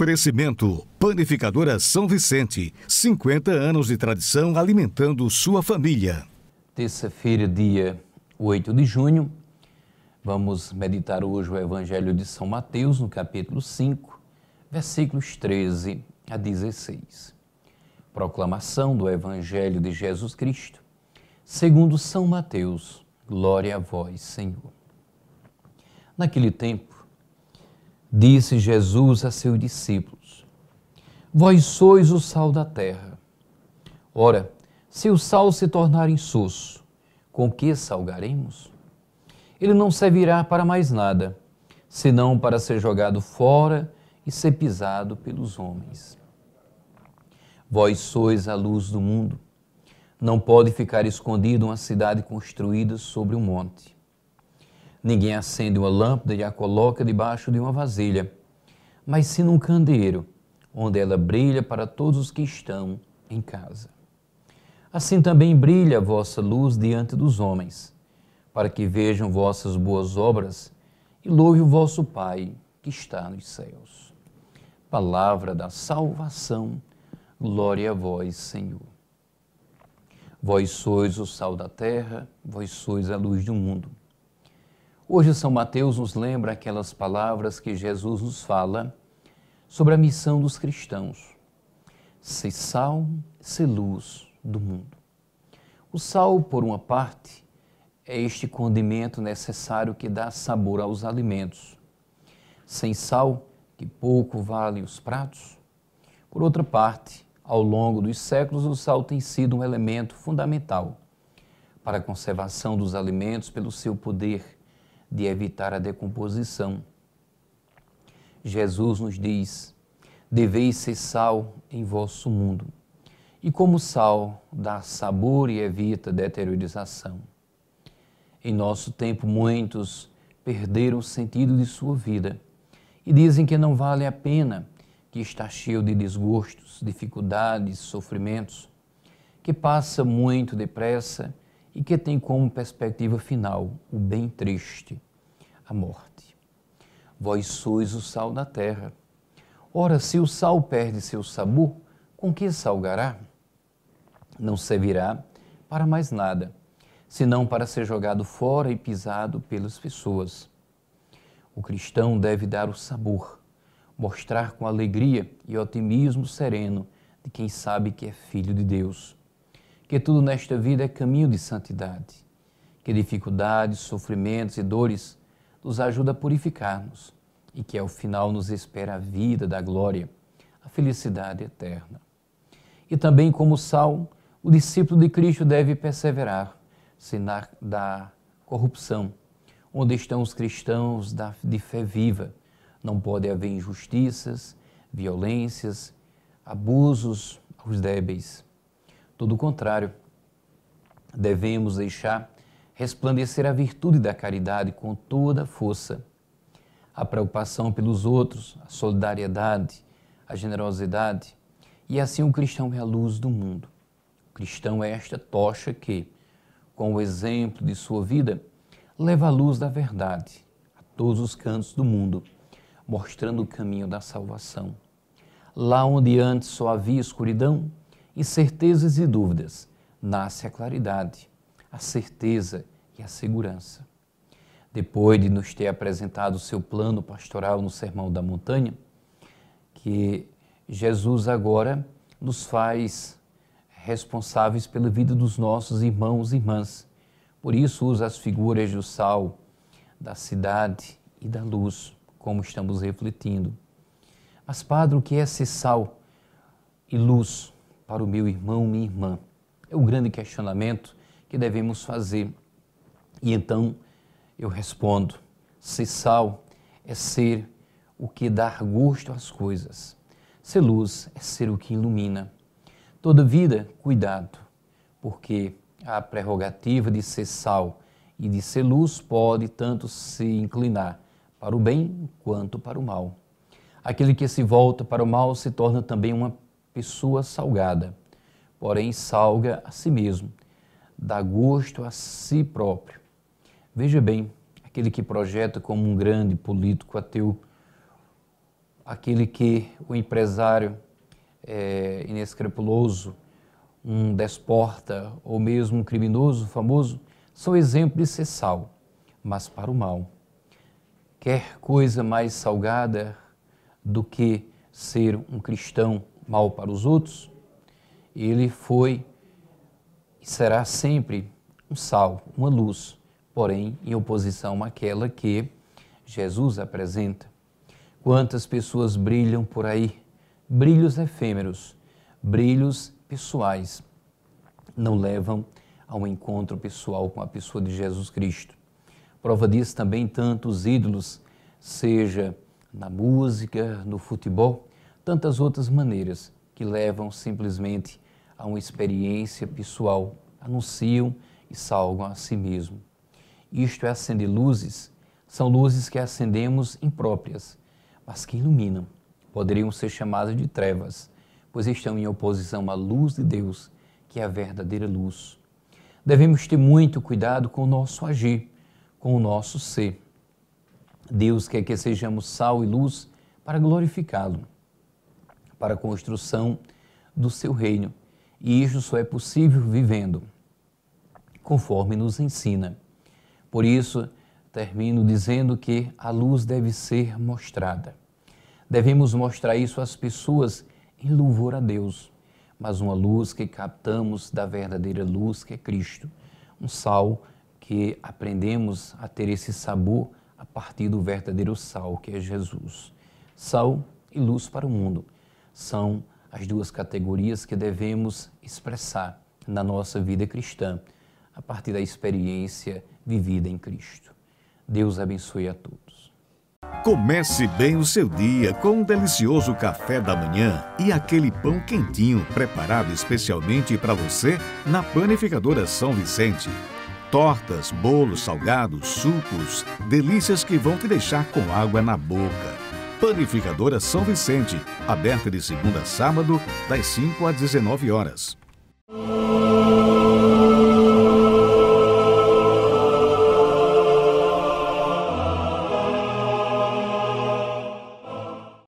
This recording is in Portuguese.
Oferecimento Panificadora São Vicente, 50 anos de tradição alimentando sua família. Terça-feira, dia 8 de junho, vamos meditar hoje o Evangelho de São Mateus, no capítulo 5, versículos 13 a 16. Proclamação do Evangelho de Jesus Cristo, segundo São Mateus. Glória a vós, Senhor. Naquele tempo, Disse Jesus a seus discípulos: Vós sois o sal da terra. Ora, se o sal se tornar insosso, com que salgaremos? Ele não servirá para mais nada, senão para ser jogado fora e ser pisado pelos homens. Vós sois a luz do mundo. Não pode ficar escondida uma cidade construída sobre um monte Ninguém acende uma lâmpada e a coloca debaixo de uma vasilha, mas sim num candeeiro, onde ela brilha para todos os que estão em casa. Assim também brilha a vossa luz diante dos homens, para que vejam vossas boas obras e louve o vosso Pai que está nos céus. Palavra da salvação, glória a vós, Senhor. Vós sois o sal da terra, vós sois a luz do mundo. Hoje, São Mateus nos lembra aquelas palavras que Jesus nos fala sobre a missão dos cristãos: ser sal, ser luz do mundo. O sal, por uma parte, é este condimento necessário que dá sabor aos alimentos. Sem sal, que pouco valem os pratos. Por outra parte, ao longo dos séculos, o sal tem sido um elemento fundamental para a conservação dos alimentos pelo seu poder de evitar a decomposição. Jesus nos diz: deveis ser sal em vosso mundo. E como sal dá sabor e evita deteriorização. Em nosso tempo, muitos perderam o sentido de sua vida e dizem que não vale a pena, que está cheio de desgostos, dificuldades, sofrimentos, que passa muito depressa e que tem como perspectiva final o bem triste, a morte. Vós sois o sal da terra. Ora, se o sal perde seu sabor, com que salgará? Não servirá para mais nada, senão para ser jogado fora e pisado pelas pessoas. O cristão deve dar o sabor, mostrar com alegria e otimismo sereno de quem sabe que é filho de Deus que tudo nesta vida é caminho de santidade, que dificuldades, sofrimentos e dores nos ajuda a purificar-nos e que ao final nos espera a vida da glória, a felicidade eterna. E também como sal, o discípulo de Cristo deve perseverar, sinar da corrupção, onde estão os cristãos da, de fé viva. Não pode haver injustiças, violências, abusos aos débeis Todo o contrário, devemos deixar resplandecer a virtude da caridade com toda a força. A preocupação pelos outros, a solidariedade, a generosidade. E assim o cristão é a luz do mundo. O cristão é esta tocha que, com o exemplo de sua vida, leva a luz da verdade a todos os cantos do mundo, mostrando o caminho da salvação. Lá onde antes só havia escuridão, incertezas e dúvidas, nasce a claridade, a certeza e a segurança. Depois de nos ter apresentado o seu plano pastoral no Sermão da Montanha, que Jesus agora nos faz responsáveis pela vida dos nossos irmãos e irmãs. Por isso usa as figuras do sal, da cidade e da luz, como estamos refletindo. Mas, Padre, o que é esse sal e luz? para o meu irmão, minha irmã? É o grande questionamento que devemos fazer. E então eu respondo: ser sal é ser o que dá gosto às coisas. Ser luz é ser o que ilumina. Toda vida, cuidado, porque a prerrogativa de ser sal e de ser luz pode tanto se inclinar para o bem quanto para o mal. Aquele que se volta para o mal se torna também uma pessoa salgada, porém salga a si mesmo, dá gosto a si próprio. Veja bem, aquele que projeta como um grande político ateu, aquele que o empresário é, inescrupuloso, um desporta ou mesmo um criminoso famoso, são exemplos de ser sal, mas para o mal. Quer coisa mais salgada do que ser um cristão mal para os outros, ele foi e será sempre um sal, uma luz, porém em oposição àquela que Jesus apresenta. Quantas pessoas brilham por aí? Brilhos efêmeros, brilhos pessoais, não levam a um encontro pessoal com a pessoa de Jesus Cristo. Prova disso também tantos ídolos, seja na música, no futebol, tantas outras maneiras que levam simplesmente a uma experiência pessoal, anunciam e salvam a si mesmo. Isto é acender luzes, são luzes que acendemos impróprias, mas que iluminam. Poderiam ser chamadas de trevas, pois estão em oposição à luz de Deus, que é a verdadeira luz. Devemos ter muito cuidado com o nosso agir, com o nosso ser. Deus quer que sejamos sal e luz para glorificá-lo para a construção do seu reino. E isso só é possível vivendo, conforme nos ensina. Por isso, termino dizendo que a luz deve ser mostrada. Devemos mostrar isso às pessoas em louvor a Deus, mas uma luz que captamos da verdadeira luz que é Cristo, um sal que aprendemos a ter esse sabor a partir do verdadeiro sal que é Jesus. Sal e luz para o mundo são as duas categorias que devemos expressar na nossa vida cristã, a partir da experiência vivida em Cristo. Deus abençoe a todos. Comece bem o seu dia com um delicioso café da manhã e aquele pão quentinho preparado especialmente para você na Panificadora São Vicente. Tortas, bolos, salgados, sucos, delícias que vão te deixar com água na boca. Panificadora São Vicente, aberta de segunda a sábado, das 5 às 19 horas.